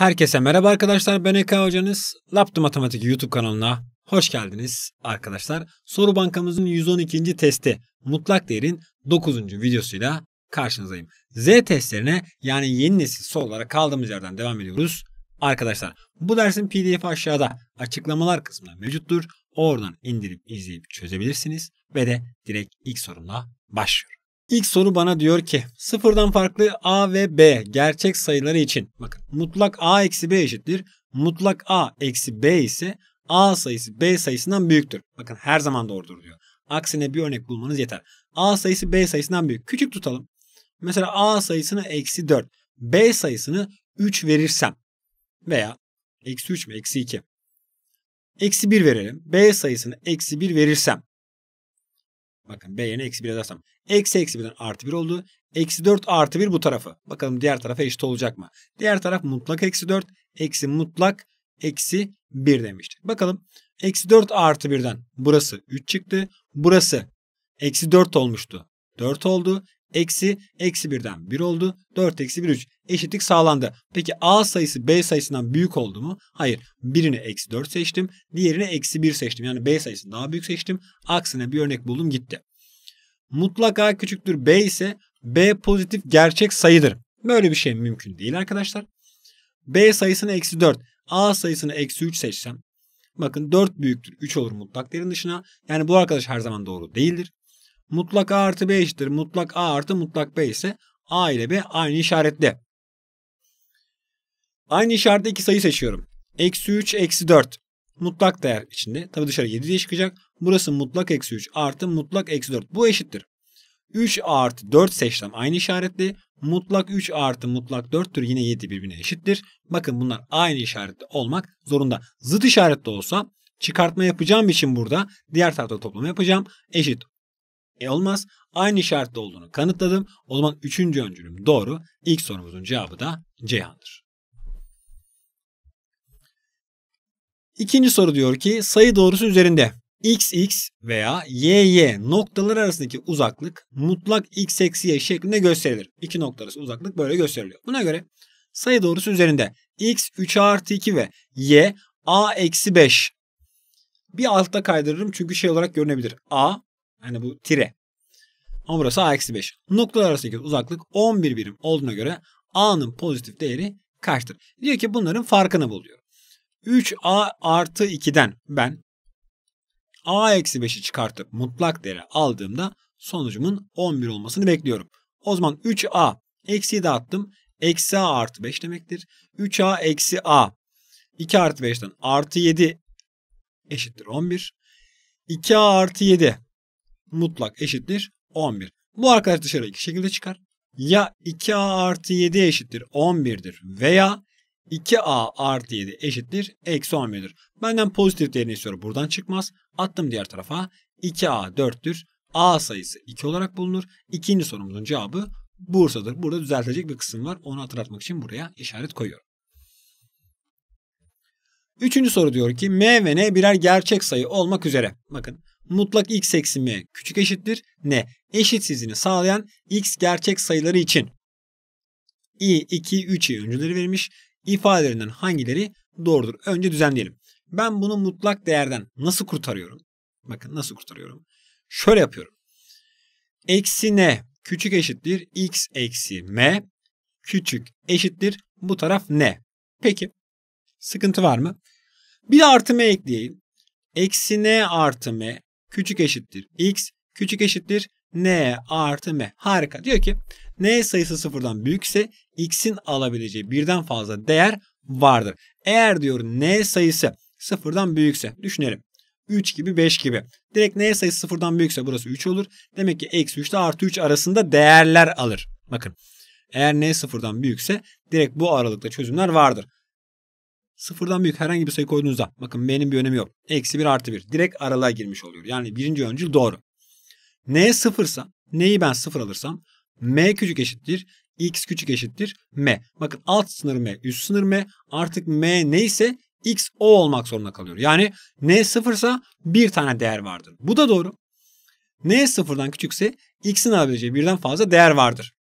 Herkese merhaba arkadaşlar ben Eka hocanız. Laptop Matematik YouTube kanalına hoş geldiniz arkadaşlar. Soru bankamızın 112. testi mutlak değerin 9. videosuyla karşınızdayım. Z testlerine yani yeni nesil sorulara kaldığımız yerden devam ediyoruz. Arkadaşlar bu dersin PDF aşağıda açıklamalar kısmında mevcuttur. Oradan indirip izleyip çözebilirsiniz ve de direkt ilk sorumla başlıyorum. İlk soru bana diyor ki sıfırdan farklı a ve b gerçek sayıları için bakın mutlak a eksi b eşittir. Mutlak a eksi b ise a sayısı b sayısından büyüktür. Bakın her zaman doğrudur diyor. Aksine bir örnek bulmanız yeter. a sayısı b sayısından büyük. Küçük tutalım. Mesela a sayısını eksi 4. b sayısını 3 verirsem veya eksi 3 mi eksi 2. Eksi 1 verelim. b sayısını eksi 1 verirsem Bakın B yerine eksi 1 yazarsam. Eksi eksi 1'den artı 1 oldu. Eksi 4 artı 1 bu tarafı. Bakalım diğer tarafa eşit olacak mı? Diğer taraf mutlak eksi 4. Eksi mutlak eksi 1 demiştik. Bakalım eksi 4 artı 1'den burası 3 çıktı. Burası eksi 4 olmuştu. 4 oldu. Eksi eksi 1'den 1 oldu. 4 eksi 1 3. Eşitlik sağlandı. Peki A sayısı B sayısından büyük oldu mu? Hayır. Birini eksi 4 seçtim. Diğerini eksi 1 seçtim. Yani B sayısını daha büyük seçtim. Aksine bir örnek buldum gitti mutlaka küçüktür B ise B pozitif gerçek sayıdır. Böyle bir şey mümkün değil arkadaşlar. B sayısını eksi 4, A sayısını eksi 3 seçsem bakın 4 büyüktür 3 olur mutlak değerin dışına. Yani bu arkadaş her zaman doğru değildir. Mutlak A artı B eşittir. Mutlak A artı mutlak B ise A ile B aynı işaretle. Aynı işaretle iki sayı seçiyorum. Eksi 3, eksi 4. Mutlak değer içinde. Tabi dışarı 7 diye çıkacak. Burası mutlak eksi 3 artı mutlak eksi 4. Bu eşittir. 3 artı 4 seçtim aynı işaretli. Mutlak 3 artı mutlak 4'tür. Yine 7 birbirine eşittir. Bakın bunlar aynı işaretli olmak zorunda. Zıt işaretli olsa çıkartma yapacağım için burada diğer tarafta toplama yapacağım. Eşit e olmaz. Aynı işaretli olduğunu kanıtladım. O zaman üçüncü öncülüm doğru. İlk sorumuzun cevabı da Ceyhan'dır. İkinci soru diyor ki sayı doğrusu üzerinde XX veya YY noktalar arasındaki uzaklık mutlak X eksi Y şeklinde gösterilir. İki nokta arası uzaklık böyle gösteriliyor. Buna göre sayı doğrusu üzerinde X 3 a artı 2 ve Y A eksi 5. Bir altta kaydırırım çünkü şey olarak görünebilir. A hani bu tire. Ama burası A eksi 5. Noktalar arasındaki uzaklık 11 birim olduğuna göre A'nın pozitif değeri kaçtır? Diyor ki bunların farkını buluyor. 3A artı 2'den ben A-5'i eksi çıkartıp mutlak değeri aldığımda sonucumun 11 olmasını bekliyorum. O zaman 3A eksi de attım. Eksi A artı 5 demektir. 3A eksi A 2 artı 5'ten artı 7 eşittir 11. 2A artı 7 mutlak eşittir 11. Bu arkadaş dışarı iki şekilde çıkar. Ya 2A artı 7 eşittir 11'dir veya 2a artı 7 eşittir eksi 11'dir. Benden pozitif değerini istiyor. Buradan çıkmaz. Attım diğer tarafa. 2a 4'tür. a sayısı 2 olarak bulunur. İkinci sorumuzun cevabı Bursa'dır. Burada düzeltecek bir kısım var. Onu hatırlatmak için buraya işaret koyuyorum. Üçüncü soru diyor ki m ve n birer gerçek sayı olmak üzere. Bakın mutlak x eksi m küçük eşittir n eşitsizliğini sağlayan x gerçek sayıları için i, 2, 3'i öncüleri vermiş ifadelerinden hangileri doğrudur? Önce düzenleyelim. Ben bunu mutlak değerden nasıl kurtarıyorum? Bakın nasıl kurtarıyorum? Şöyle yapıyorum. Eksi n küçük eşittir x eksi m küçük eşittir bu taraf n. Peki sıkıntı var mı? Bir artı m ekleyeyim. Eksi n artı m küçük eşittir x küçük eşittir n artı m. Harika. Diyor ki n sayısı sıfırdan büyükse x'in alabileceği birden fazla değer vardır. Eğer diyor n sayısı sıfırdan büyükse düşünelim. 3 gibi 5 gibi. Direkt n sayısı sıfırdan büyükse burası 3 olur. Demek ki eksi 3 ile artı 3 arasında değerler alır. Bakın eğer n sıfırdan büyükse direkt bu aralıkta çözümler vardır. Sıfırdan büyük herhangi bir sayı koyduğunuzda bakın benim bir önemi yok. Eksi 1 artı 1 direkt aralığa girmiş oluyor. Yani birinci öncül doğru. n sıfırsa neyi ben sıfır alırsam m küçük eşittir x küçük eşittir m. Bakın alt sınır m, üst sınır m. Artık m neyse x o olmak zorunda kalıyor. Yani n sıfırsa bir tane değer vardır. Bu da doğru. n sıfırdan küçükse x'in alabileceği birden fazla değer vardır.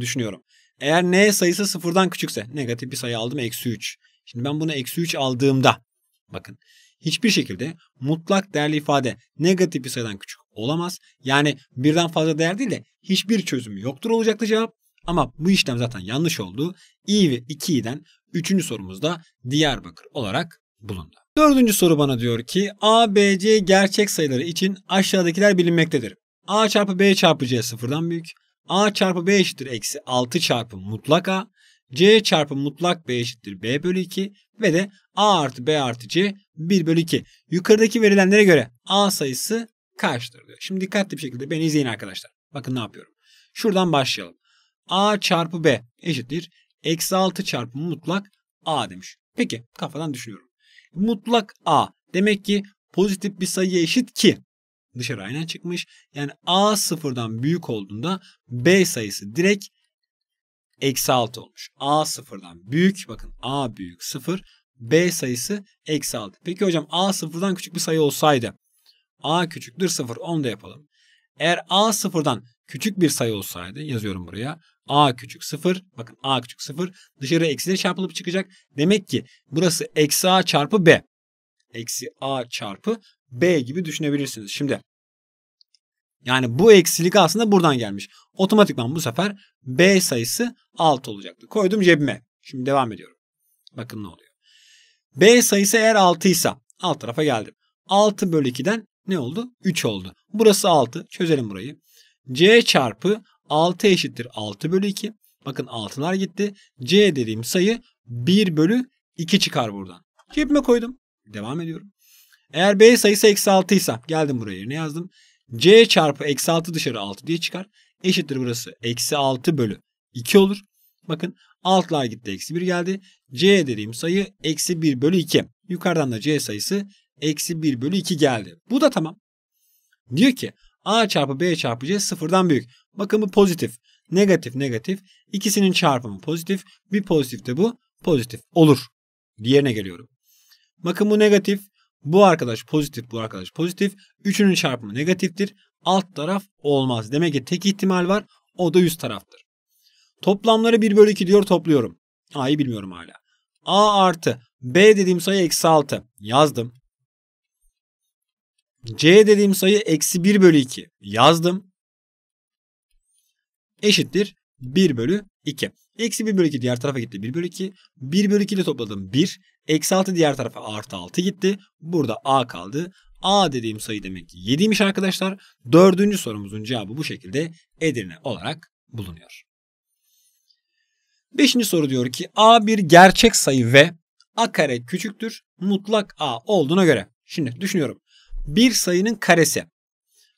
Düşünüyorum. Eğer n sayısı sıfırdan küçükse negatif bir sayı aldım eksi 3. Şimdi ben bunu eksi 3 aldığımda bakın hiçbir şekilde mutlak değerli ifade negatif bir sayıdan küçük olamaz. Yani birden fazla değer değil de hiçbir çözümü yoktur olacaktı cevap. Ama bu işlem zaten yanlış oldu. i ve 2'den iden 3. sorumuzda Diyarbakır olarak bulundu. Dördüncü soru bana diyor ki A, B, C gerçek sayıları için aşağıdakiler bilinmektedir. A çarpı B çarpı C sıfırdan büyük. A çarpı B eşittir eksi 6 çarpı mutlak A. C çarpı mutlak B eşittir B bölü 2 ve de A artı B artı C 1 bölü 2. Yukarıdaki verilenlere göre A sayısı kaçtır diyor. Şimdi dikkatli bir şekilde beni izleyin arkadaşlar. Bakın ne yapıyorum. Şuradan başlayalım. A çarpı B eşittir. Eksi 6 çarpı mutlak A demiş. Peki kafadan düşünüyorum. Mutlak A demek ki pozitif bir sayıya eşit ki dışarı aynen çıkmış. Yani A sıfırdan büyük olduğunda B sayısı direkt eksi 6 olmuş. A sıfırdan büyük bakın A büyük sıfır, B sayısı eksi 6. Peki hocam A sıfırdan küçük bir sayı olsaydı A küçüktür sıfır, onu da yapalım. Eğer A sıfırdan küçük bir sayı olsaydı yazıyorum buraya a küçük 0 bakın a küçük 0 dışarı eksiyle çarpılıp çıkacak. Demek ki burası eksi a çarpı b. Eksi a çarpı b gibi düşünebilirsiniz. Şimdi yani bu eksilik aslında buradan gelmiş. Otomatikman bu sefer b sayısı 6 olacaktı. Koydum cebime. Şimdi devam ediyorum. Bakın ne oluyor. b sayısı eğer 6 ise alt tarafa geldim. 6 bölü 2'den ne oldu? 3 oldu. Burası 6. Çözelim burayı. c çarpı 6 eşittir 6 bölü 2. Bakın altınlar gitti. C dediğim sayı 1 bölü 2 çıkar buradan. Cebime koydum. Devam ediyorum. Eğer B sayısı eksi 6 ise geldim buraya yerine yazdım. C çarpı eksi 6 dışarı 6 diye çıkar. Eşittir burası. Eksi 6 bölü 2 olur. Bakın altlar gitti. Eksi 1 geldi. C dediğim sayı eksi 1 bölü 2. Yukarıdan da C sayısı eksi 1 bölü 2 geldi. Bu da tamam. Diyor ki A çarpı B çarpı C sıfırdan büyük bakımı pozitif. Negatif negatif. İkisinin çarpımı pozitif. Bir pozitif de bu pozitif olur. Diğerine geliyorum. Bakın bu negatif. Bu arkadaş pozitif, bu arkadaş pozitif. Üçünün çarpımı negatiftir. Alt taraf olmaz. Demek ki tek ihtimal var. O da üst taraftır. Toplamları 1 bölü 2 diyor topluyorum. A'yı bilmiyorum hala. A artı B dediğim sayı eksi 6. Yazdım. C dediğim sayı eksi 1 bölü 2. Yazdım eşittir 1 bölü 2. Eksi 1 bölü 2 diğer tarafa gitti 1 bölü 2. 1 bölü 2 ile topladım 1. Eksi 6 diğer tarafa artı 6 gitti. Burada A kaldı. A dediğim sayı demek ki 7'ymiş arkadaşlar. Dördüncü sorumuzun cevabı bu şekilde Edirne olarak bulunuyor. Beşinci soru diyor ki A bir gerçek sayı ve A kare küçüktür mutlak A olduğuna göre. Şimdi düşünüyorum. Bir sayının karesi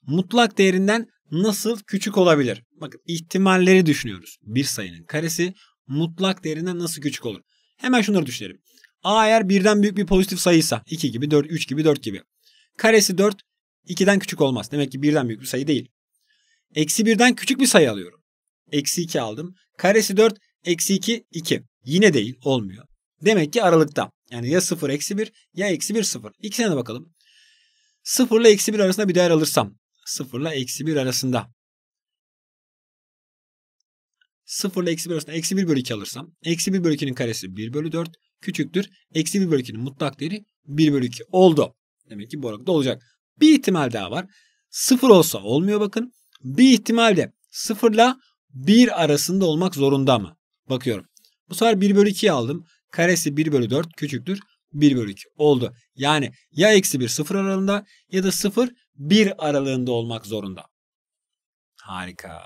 mutlak değerinden nasıl küçük olabilir? Bakın ihtimalleri düşünüyoruz. Bir sayının karesi mutlak değerinden nasıl küçük olur? Hemen şunları düşünelim. A eğer birden büyük bir pozitif sayıysa 2 gibi 4, 3 gibi 4 gibi. Karesi 4 2'den küçük olmaz. Demek ki birden büyük bir sayı değil. Eksi 1'den küçük bir sayı alıyorum. Eksi 2 aldım. Karesi 4 eksi 2 2. Yine değil olmuyor. Demek ki aralıkta. Yani ya 0 eksi 1 ya eksi 1 0. İkisine de bakalım. 0 ile eksi 1 arasında bir değer alırsam 0 ile eksi 1 arasında. 0 ile eksi 1 arasında eksi 1 bölü 2 alırsam eksi 1 bölü 2'nin karesi 1 bölü 4 küçüktür. Eksi 1 bölü 2'nin mutlak değeri 1 bölü 2 oldu. Demek ki bu orakta olacak. Bir ihtimal daha var. 0 olsa olmuyor bakın. Bir ihtimal de 0 ile 1 arasında olmak zorunda mı? Bakıyorum. Bu sefer 1 bölü 2'yi aldım. Karesi 1 bölü 4 küçüktür. 1 bölü 2 oldu. Yani ya eksi 1 0 aralığında ya da 0 bir aralığında olmak zorunda. Harika.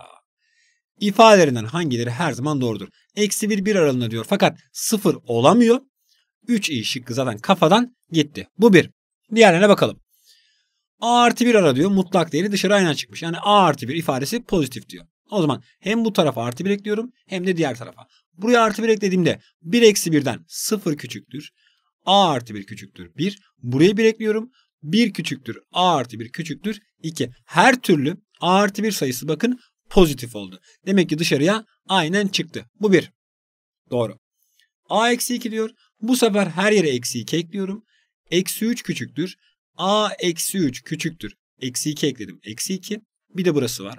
İfadelerinden hangileri her zaman doğrudur? Eksi bir bir aralığında diyor fakat sıfır olamıyor. Üç iyi şıkkı zaten kafadan gitti. Bu bir. Diğerlerine bakalım. A artı bir ara diyor. Mutlak değeri dışarı aynen çıkmış. Yani A artı bir ifadesi pozitif diyor. O zaman hem bu tarafa artı bir ekliyorum hem de diğer tarafa. Buraya artı bir eklediğimde bir eksi birden sıfır küçüktür. A artı bir küçüktür bir. Buraya bir ekliyorum. 1 küçüktür a artı 1 küçüktür 2. Her türlü a artı 1 sayısı bakın pozitif oldu. Demek ki dışarıya aynen çıktı. Bu 1. Doğru. a eksi 2 diyor. Bu sefer her yere eksi 2 ekliyorum. Eksi 3 küçüktür. a eksi 3 küçüktür. Eksi 2 ekledim. Eksi 2. Bir de burası var.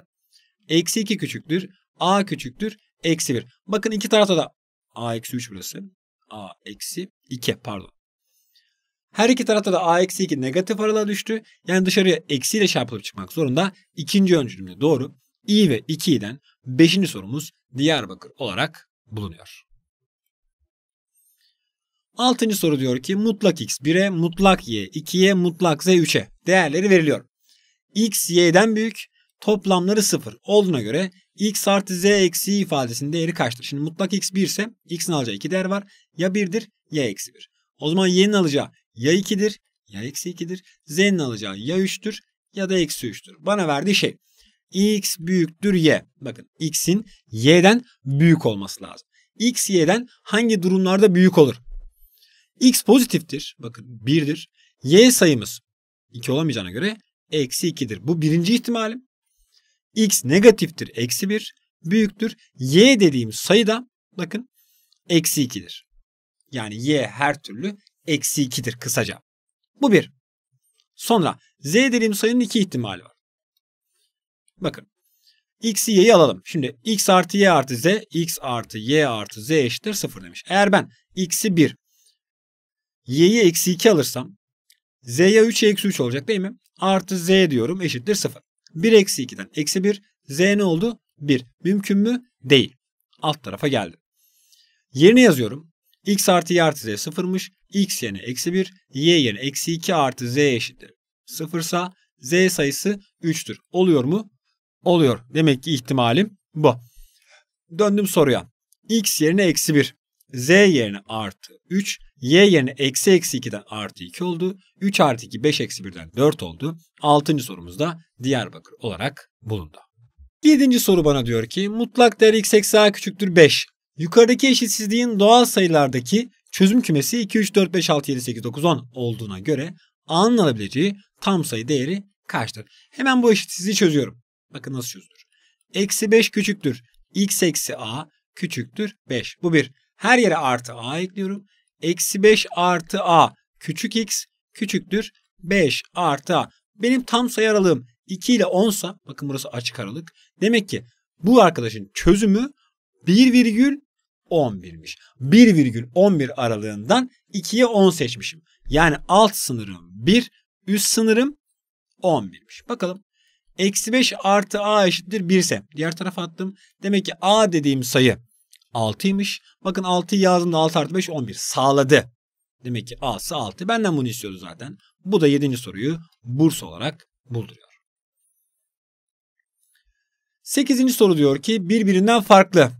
Eksi 2 küçüktür. a küçüktür. Eksi 1. Bakın iki tarafta da a eksi 3 burası. a eksi 2 pardon. Her iki tarafta da A-2 negatif aralığa düştü. Yani dışarıya eksiyle çarpılıp çıkmak zorunda. İkinci öncülümde doğru. İ ve 2'den 5. sorumuz Diyarbakır olarak bulunuyor. Altıncı soru diyor ki mutlak x 1'e, mutlak y 2'ye, mutlak z 3'e değerleri veriliyor. x y'den büyük, toplamları 0 olduğuna göre x artı z eksi ifadesinin değeri kaçtır? Şimdi mutlak x 1 ise x'in alacağı iki değer var. Ya 1'dir ya eksi 1. O zaman y'nin alacağı ya 2'dir ya eksi 2'dir. Z'nin alacağı ya 3'tür ya da eksi 3'tür. Bana verdiği şey x büyüktür y. Bakın x'in y'den büyük olması lazım. x y'den hangi durumlarda büyük olur? x pozitiftir. Bakın 1'dir. y sayımız 2 olamayacağına göre eksi 2'dir. Bu birinci ihtimalim. x negatiftir. Eksi 1 büyüktür. y dediğim sayı da bakın eksi 2'dir. Yani y her türlü eksi 2'dir kısaca. Bu bir. Sonra z dediğim sayının iki ihtimali var. Bakın. X'i y'yi alalım. Şimdi x artı y artı z, x artı y artı z eşittir 0 demiş. Eğer ben x'i 1, y'yi eksi 2 alırsam z'ye 3 eksi 3 olacak değil mi? Artı z diyorum eşittir 0. 1 eksi 2'den eksi 1, z ne oldu? 1. Mümkün mü? Değil. Alt tarafa geldi. Yerine yazıyorum. x artı y artı z 0'mış x yerine eksi 1, y yerine eksi 2 artı z eşittir 0 sa z sayısı 3'tür. Oluyor mu? Oluyor. Demek ki ihtimalim bu. Döndüm soruya. x yerine eksi 1, z yerine artı 3, y yerine eksi eksi 2'den artı 2 oldu. 3 artı 2 5 eksi 1'den 4 oldu. 6. sorumuzda Diyarbakır olarak bulundu. 7. soru bana diyor ki mutlak değer x eksi a küçüktür 5. Yukarıdaki eşitsizliğin doğal sayılardaki çözüm kümesi 2, 3, 4, 5, 6, 7, 8, 9, 10 olduğuna göre A'nın alabileceği tam sayı değeri kaçtır? Hemen bu eşitsizliği çözüyorum. Bakın nasıl çözülür. Eksi 5 küçüktür. X eksi A küçüktür 5. Bu bir. Her yere artı A ekliyorum. Eksi 5 artı A küçük X küçüktür 5 artı A. Benim tam sayı aralığım 2 ile 10 sa bakın burası açık aralık. Demek ki bu arkadaşın çözümü 1 virgül 11'miş. 1,11 aralığından 2'ye 10 seçmişim. Yani alt sınırım 1, üst sınırım 11'miş. Bakalım. Eksi 5 artı a eşittir 1 ise diğer tarafa attım. Demek ki a dediğim sayı 6'ymış. Bakın 6'yı yazdım da 6 artı 5 11 sağladı. Demek ki a'sı 6. Benden bunu istiyordu zaten. Bu da 7. soruyu burs olarak bulduruyor. 8. soru diyor ki birbirinden farklı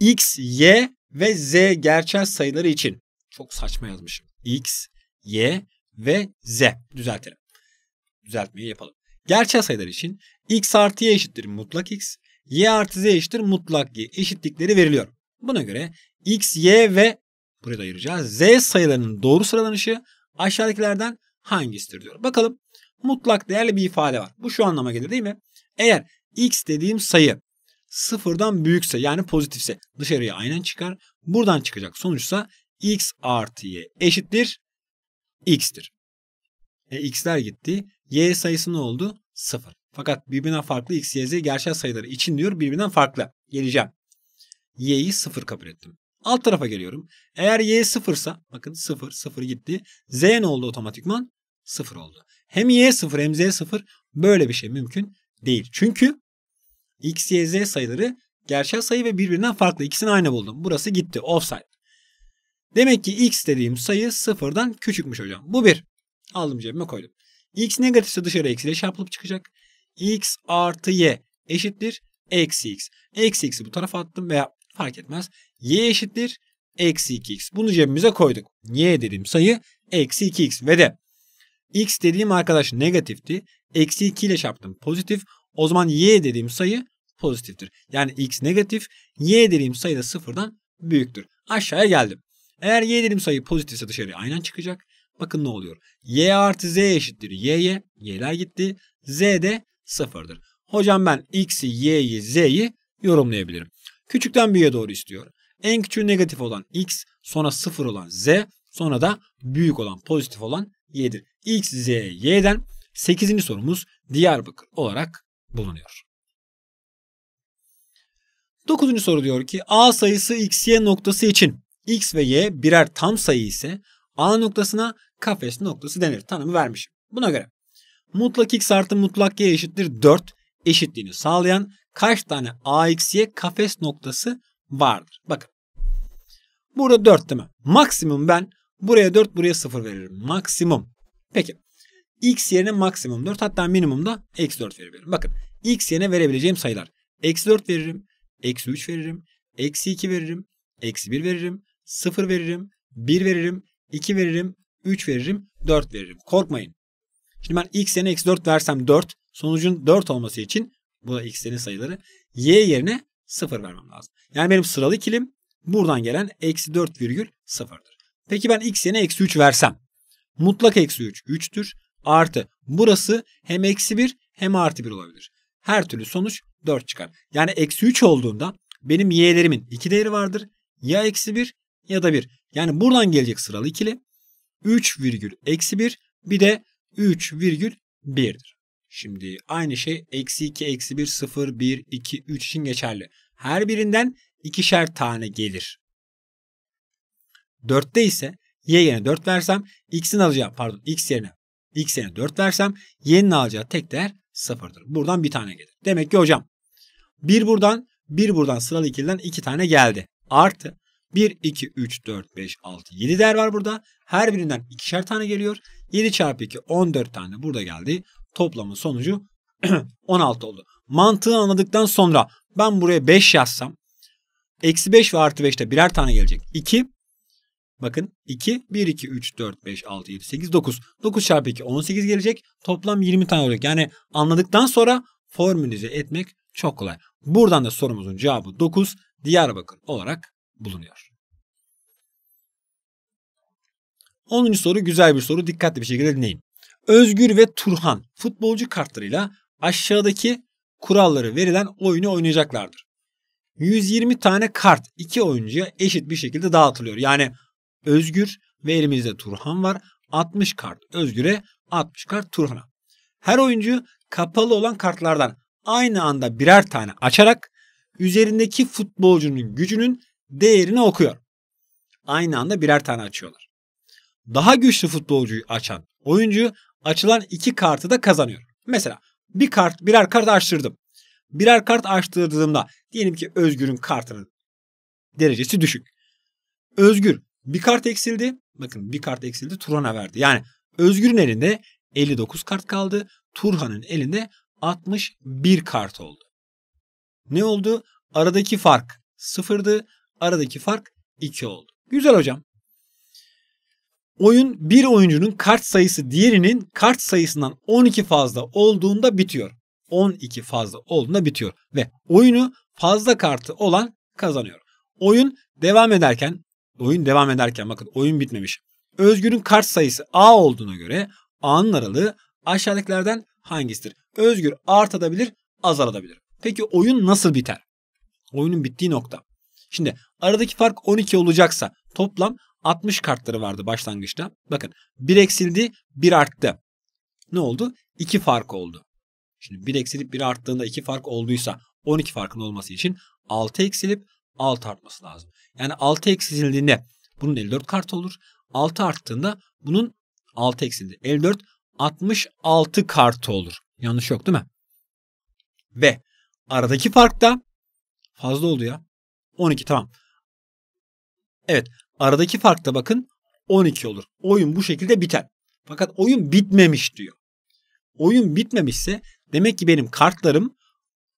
X, Y ve Z gerçel sayıları için. Çok saçma yazmışım. X, Y ve Z. Düzeltelim. Düzeltmeyi yapalım. Gerçel sayılar için x artı y eşittir mutlak x, y artı z eşittir mutlak y eşitlikleri veriliyor. Buna göre x, y ve buraya ayıracağız. Z sayılarının doğru sıralanışı aşağıdakilerden hangisidir diyor. Bakalım mutlak değerli bir ifade var. Bu şu anlama gelir değil mi? Eğer x dediğim sayı sıfırdan büyükse yani pozitifse dışarıya aynen çıkar. Buradan çıkacak sonuçsa x artı y eşittir x'tir. E, x'ler gitti. Y sayısı ne oldu? sıfır. Fakat birbirinden farklı x, y, z gerçek sayıları için diyor birbirinden farklı. Geleceğim. Y'yi sıfır kabul ettim. Alt tarafa geliyorum. Eğer y sıfırsa, bakın sıfır, sıfır gitti. Z ne oldu otomatikman? sıfır oldu. Hem y sıfır hem z sıfır böyle bir şey mümkün değil. Çünkü x, y, z sayıları gerçel sayı ve birbirinden farklı. İkisini aynı buldum. Burası gitti. Offside. Demek ki x dediğim sayı sıfırdan küçükmüş hocam. Bu bir. Aldım cebime koydum. x negatifse dışarı eksiyle çarpılıp çıkacak. x artı y eşittir eksi x. Eksi x'i bu tarafa attım veya fark etmez. y eşittir eksi 2x. Bunu cebimize koyduk. y dediğim sayı eksi 2x ve de x dediğim arkadaş negatifti. Eksi 2 ile çarptım pozitif. O zaman y dediğim sayı pozitiftir. Yani x negatif, y dediğim sayı da sıfırdan büyüktür. Aşağıya geldim. Eğer y dediğim sayı pozitifse dışarıya aynen çıkacak. Bakın ne oluyor. y artı z eşittir y'ye. Y'ler gitti. z de sıfırdır. Hocam ben x'i, y'yi, z'yi yorumlayabilirim. Küçükten büyüğe doğru istiyor. En küçüğü negatif olan x, sonra sıfır olan z, sonra da büyük olan pozitif olan y'dir. x, z, y'den 8. sorumuz Diyarbakır olarak bulunuyor. Dokuzuncu soru diyor ki A sayısı x, y noktası için x ve y birer tam sayı ise A noktasına kafes noktası denir. Tanımı vermişim. Buna göre mutlak x artı mutlak y eşittir 4 eşitliğini sağlayan kaç tane A, x, y kafes noktası vardır? Bakın. Burada 4 değil mi? Maksimum ben buraya 4 buraya 0 veririm. Maksimum. Peki x yerine maksimum 4 hatta minimum da eksi 4 verebilirim. Bakın x yerine verebileceğim sayılar. Eksi 4 veririm, eksi 3 veririm, eksi 2 veririm, eksi 1 veririm, 0 veririm, 1 veririm, 2 veririm, 3 veririm, 4 veririm. Korkmayın. Şimdi ben x yerine eksi 4 versem 4. Sonucun 4 olması için bu da x'lerin sayıları. y yerine 0 vermem lazım. Yani benim sıralı ikilim buradan gelen eksi virgül 4,0'dır. Peki ben x yerine eksi 3 versem. Mutlak eksi 3 3'tür artı. Burası hem eksi 1 hem artı 1 olabilir. Her türlü sonuç 4 çıkar. Yani eksi 3 olduğunda benim y'lerimin iki değeri vardır. Ya eksi 1 ya da 1. Yani buradan gelecek sıralı ikili 3 virgül eksi 1 bir de 3 virgül 1'dir. Şimdi aynı şey eksi 2, eksi 1, 0, 1, 2, 3 için geçerli. Her birinden ikişer tane gelir. 4'te ise y yerine 4 versem x'in alacağı pardon x yerine İlk sene 4 versem yeni alacağı tek değer 0'dır. Buradan bir tane gelir. Demek ki hocam 1 buradan 1 buradan sıralı ikiliden 2 tane geldi. Artı 1, 2, 3, 4, 5, 6, 7 değer var burada. Her birinden ikişer tane geliyor. 7 çarpı 2 14 tane burada geldi. Toplamın sonucu 16 oldu. Mantığı anladıktan sonra ben buraya 5 yazsam eksi 5 ve artı 5'te birer tane gelecek. 2 Bakın 2, 1, 2, 3, 4, 5, 6, 7, 8, 9. 9 çarpı 2 18 gelecek. Toplam 20 tane olacak. Yani anladıktan sonra formülize etmek çok kolay. Buradan da sorumuzun cevabı 9 Diyarbakır olarak bulunuyor. 10. soru güzel bir soru. Dikkatli bir şekilde dinleyin. Özgür ve Turhan futbolcu kartlarıyla aşağıdaki kuralları verilen oyunu oynayacaklardır. 120 tane kart iki oyuncuya eşit bir şekilde dağıtılıyor. Yani Özgür ve elimizde Turhan var. 60 kart Özgür'e 60 kart Turhan'a. Her oyuncu kapalı olan kartlardan aynı anda birer tane açarak üzerindeki futbolcunun gücünün değerini okuyor. Aynı anda birer tane açıyorlar. Daha güçlü futbolcuyu açan oyuncu açılan iki kartı da kazanıyor. Mesela bir kart birer kart açtırdım. Birer kart açtırdığımda diyelim ki Özgür'ün kartının derecesi düşük. Özgür bir kart eksildi. Bakın bir kart eksildi Turhan'a verdi. Yani Özgür'ün elinde 59 kart kaldı. Turhan'ın elinde 61 kart oldu. Ne oldu? Aradaki fark sıfırdı. Aradaki fark 2 oldu. Güzel hocam. Oyun bir oyuncunun kart sayısı diğerinin kart sayısından 12 fazla olduğunda bitiyor. 12 fazla olduğunda bitiyor ve oyunu fazla kartı olan kazanıyor. Oyun devam ederken oyun devam ederken bakın oyun bitmemiş. Özgür'ün kart sayısı A olduğuna göre A'nın aralığı aşağıdakilerden hangisidir? Özgür artabilir, azalabilir. Peki oyun nasıl biter? Oyunun bittiği nokta. Şimdi aradaki fark 12 olacaksa toplam 60 kartları vardı başlangıçta. Bakın 1 eksildi, 1 arttı. Ne oldu? 2 fark oldu. Şimdi 1 eksilip 1 arttığında 2 fark olduysa 12 farkın olması için 6 eksilip 6 artması lazım. Yani 6 eksildiğinde bunun 54 kartı olur. 6 arttığında bunun 6 eksildi. 54 66 kartı olur. Yanlış yok değil mi? Ve aradaki fark da fazla oldu ya. 12 tamam. Evet aradaki fark da bakın 12 olur. Oyun bu şekilde biter. Fakat oyun bitmemiş diyor. Oyun bitmemişse demek ki benim kartlarım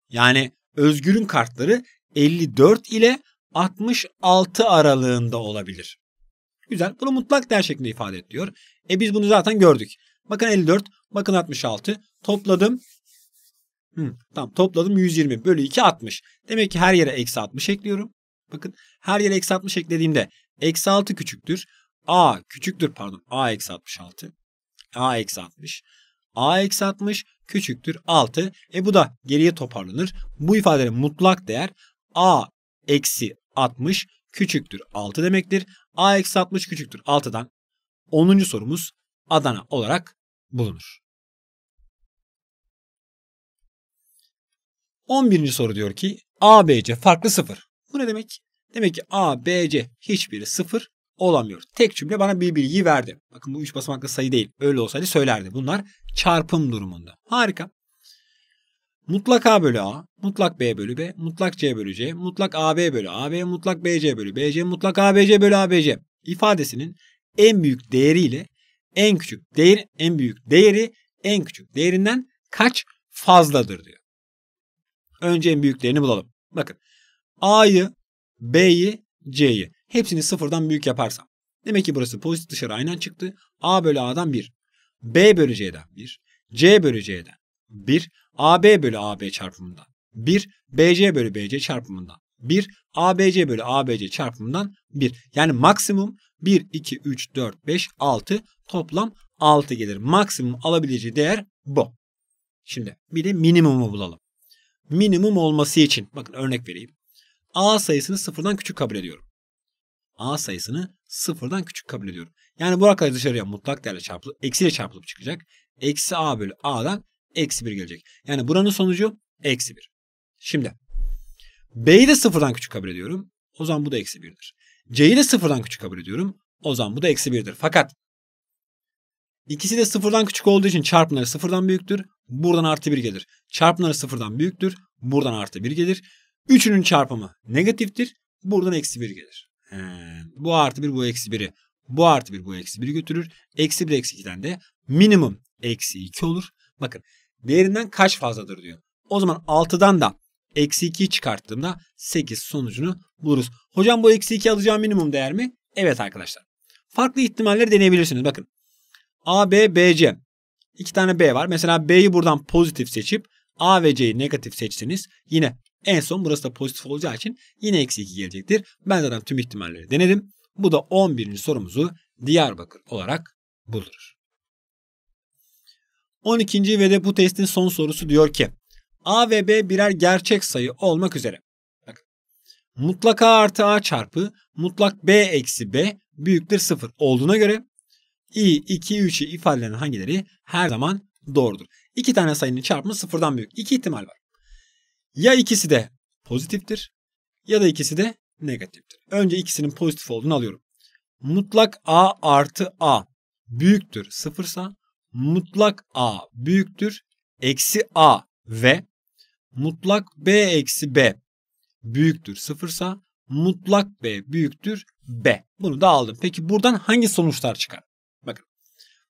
yani Özgür'ün kartları 54 ile 66 aralığında olabilir. Güzel. Bunu mutlak değer şeklinde ifade et diyor. E biz bunu zaten gördük. Bakın 54, bakın 66. Topladım. Hı, tamam topladım 120 bölü 2 60. Demek ki her yere eksi 60 ekliyorum. Bakın her yere eksi 60 eklediğimde eksi 6 küçüktür. A küçüktür pardon. A eksi 66. A eksi 60. A eksi 60 küçüktür 6. E bu da geriye toparlanır. Bu ifadenin mutlak değer a eksi 60 küçüktür 6 demektir. a eksi 60 küçüktür 6'dan 10. sorumuz Adana olarak bulunur. 11. soru diyor ki ABC farklı 0. Bu ne demek? Demek ki A, B, C hiçbiri 0 olamıyor. Tek cümle bana bir bilgi verdi. Bakın bu 3 basamaklı sayı değil. Öyle olsaydı söylerdi. Bunlar çarpım durumunda. Harika. Mutlak A bölü A, mutlak B bölü B, mutlak C bölü C, mutlak AB bölü AB, mutlak BC bölü BC, mutlak ABC bölü ABC ifadesinin en büyük değeriyle en küçük değeri en büyük değeri en küçük değerinden kaç fazladır diyor. Önce en büyük değerini bulalım. Bakın A'yı, B'yi, C'yi hepsini sıfırdan büyük yaparsam. Demek ki burası pozitif dışarı aynen çıktı. A bölü A'dan 1. B bölü C'den 1. C bölü C'den 1. AB bölü AB çarpımından. 1 BC bölü BC çarpımından. 1 ABC bölü ABC çarpımından 1. Yani maksimum 1, 2, 3, 4, 5, 6 toplam 6 gelir. Maksimum alabileceği değer bu. Şimdi bir de minimumu bulalım. Minimum olması için bakın örnek vereyim. A sayısını sıfırdan küçük kabul ediyorum. A sayısını sıfırdan küçük kabul ediyorum. Yani bu arkadaş dışarıya mutlak değerle çarpılıp eksiyle çarpılıp çıkacak. Eksi A bölü A'dan eksi 1 gelecek. Yani buranın sonucu eksi 1. Şimdi B'yi de sıfırdan küçük kabul ediyorum. O zaman bu da eksi 1'dir. C'yi de sıfırdan küçük kabul ediyorum. O zaman bu da eksi 1'dir. Fakat ikisi de sıfırdan küçük olduğu için çarpımları sıfırdan büyüktür. Buradan artı 1 gelir. Çarpımları sıfırdan büyüktür. Buradan artı 1 gelir. Üçünün çarpımı negatiftir. Buradan eksi 1 gelir. He, bu artı 1 bu eksi 1'i. Bu artı 1 bu eksi 1'i götürür. Eksi 1 eksi 2'den de minimum eksi 2 olur. Bakın değerinden kaç fazladır diyor. O zaman 6'dan da eksi 2'yi çıkarttığımda 8 sonucunu buluruz. Hocam bu eksi 2 alacağım minimum değer mi? Evet arkadaşlar. Farklı ihtimalleri deneyebilirsiniz. Bakın A, B, B, C. İki tane B var. Mesela B'yi buradan pozitif seçip A ve C'yi negatif seçtiniz. yine en son burası da pozitif olacağı için yine eksi 2 gelecektir. Ben zaten tüm ihtimalleri denedim. Bu da 11. sorumuzu Diyarbakır olarak buldurur. 12. ve de bu testin son sorusu diyor ki A ve B birer gerçek sayı olmak üzere. Bak, mutlak A artı A çarpı mutlak B eksi B büyüktür 0 olduğuna göre i, 2, 3'ü ifadelerin hangileri her zaman doğrudur. İki tane sayının çarpımı sıfırdan büyük. İki ihtimal var. Ya ikisi de pozitiftir ya da ikisi de negatiftir. Önce ikisinin pozitif olduğunu alıyorum. Mutlak A artı A büyüktür sıfırsa mutlak A büyüktür eksi A ve mutlak B eksi B büyüktür sıfırsa mutlak B büyüktür B. Bunu da aldım. Peki buradan hangi sonuçlar çıkar? Bakın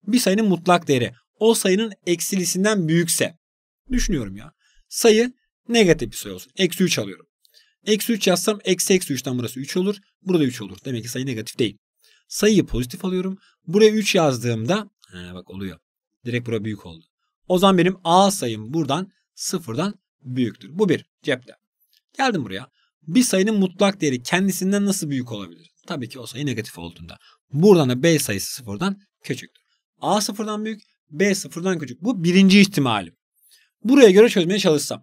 bir sayının mutlak değeri o sayının eksilisinden büyükse düşünüyorum ya sayı negatif bir sayı olsun. Eksi 3 alıyorum. Eksi 3 yazsam eksi eksi 3'ten burası 3 olur. Burada 3 olur. Demek ki sayı negatif değil. Sayıyı pozitif alıyorum. Buraya 3 yazdığımda he bak oluyor. Direkt bura büyük oldu. O zaman benim A sayım buradan sıfırdan büyüktür. Bu bir cepte. Geldim buraya. Bir sayının mutlak değeri kendisinden nasıl büyük olabilir? Tabii ki o sayı negatif olduğunda. Buradan da B sayısı sıfırdan küçüktür. A sıfırdan büyük, B sıfırdan küçük. Bu birinci ihtimalim. Buraya göre çözmeye çalışsam.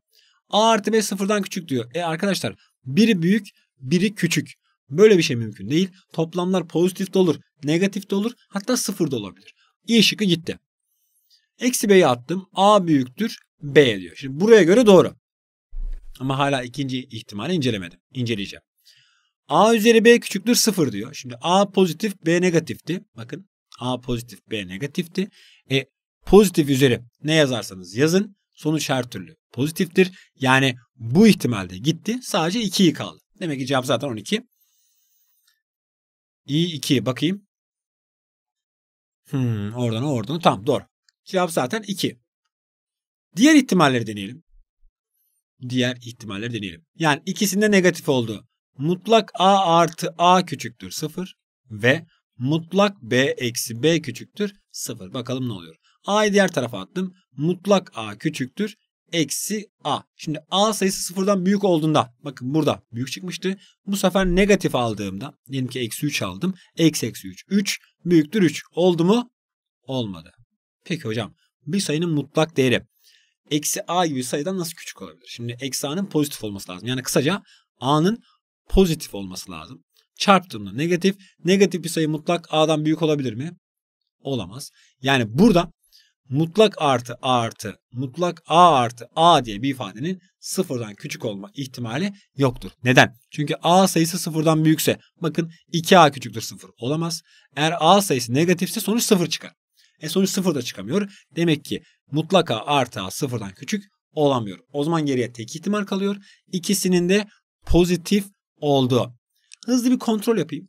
A artı B sıfırdan küçük diyor. E arkadaşlar biri büyük, biri küçük. Böyle bir şey mümkün değil. Toplamlar pozitif de olur, negatif de olur, hatta sıfır da olabilir. İyi şıkkı gitti. Eksi B'yi attım. A büyüktür B diyor. Şimdi buraya göre doğru. Ama hala ikinci ihtimali incelemedim. İnceleyeceğim. A üzeri B küçüktür 0 diyor. Şimdi A pozitif B negatifti. Bakın A pozitif B negatifti. E pozitif üzeri ne yazarsanız yazın sonuç her türlü pozitiftir. Yani bu ihtimalde gitti sadece 2'yi kaldı. Demek ki cevap zaten 12. İ2 bakayım. Hmm, oradan oradan tamam doğru. Cevap zaten 2. Diğer ihtimalleri deneyelim. Diğer ihtimalleri deneyelim. Yani ikisinde negatif oldu. Mutlak A artı A küçüktür 0 ve mutlak B eksi B küçüktür 0. Bakalım ne oluyor. A'yı diğer tarafa attım. Mutlak A küçüktür eksi A. Şimdi A sayısı sıfırdan büyük olduğunda bakın burada büyük çıkmıştı. Bu sefer negatif aldığımda diyelim ki eksi 3 aldım. Eksi eksi 3. 3 büyüktür 3. Oldu mu? Olmadı. Peki hocam bir sayının mutlak değeri eksi a gibi bir sayıdan nasıl küçük olabilir? Şimdi eksi a'nın pozitif olması lazım. Yani kısaca a'nın pozitif olması lazım. Çarptığımda negatif. Negatif bir sayı mutlak a'dan büyük olabilir mi? Olamaz. Yani burada mutlak artı a artı mutlak a artı a diye bir ifadenin sıfırdan küçük olma ihtimali yoktur. Neden? Çünkü a sayısı sıfırdan büyükse bakın 2a küçüktür sıfır olamaz. Eğer a sayısı negatifse sonuç sıfır çıkar. E sonuç sıfır da çıkamıyor. Demek ki mutlaka artı a sıfırdan küçük olamıyor. O zaman geriye tek ihtimal kalıyor. İkisinin de pozitif olduğu. Hızlı bir kontrol yapayım.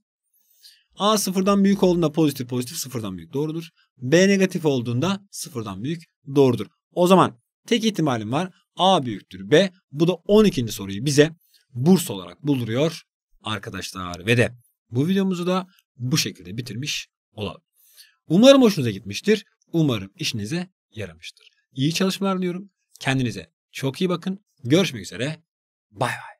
A sıfırdan büyük olduğunda pozitif pozitif sıfırdan büyük doğrudur. B negatif olduğunda sıfırdan büyük doğrudur. O zaman tek ihtimalim var. A büyüktür B. Bu da 12. soruyu bize burs olarak bulduruyor arkadaşlar. Ve de bu videomuzu da bu şekilde bitirmiş olalım. Umarım hoşunuza gitmiştir. Umarım işinize yaramıştır. İyi çalışmalar diliyorum. Kendinize çok iyi bakın. Görüşmek üzere. Bay bay.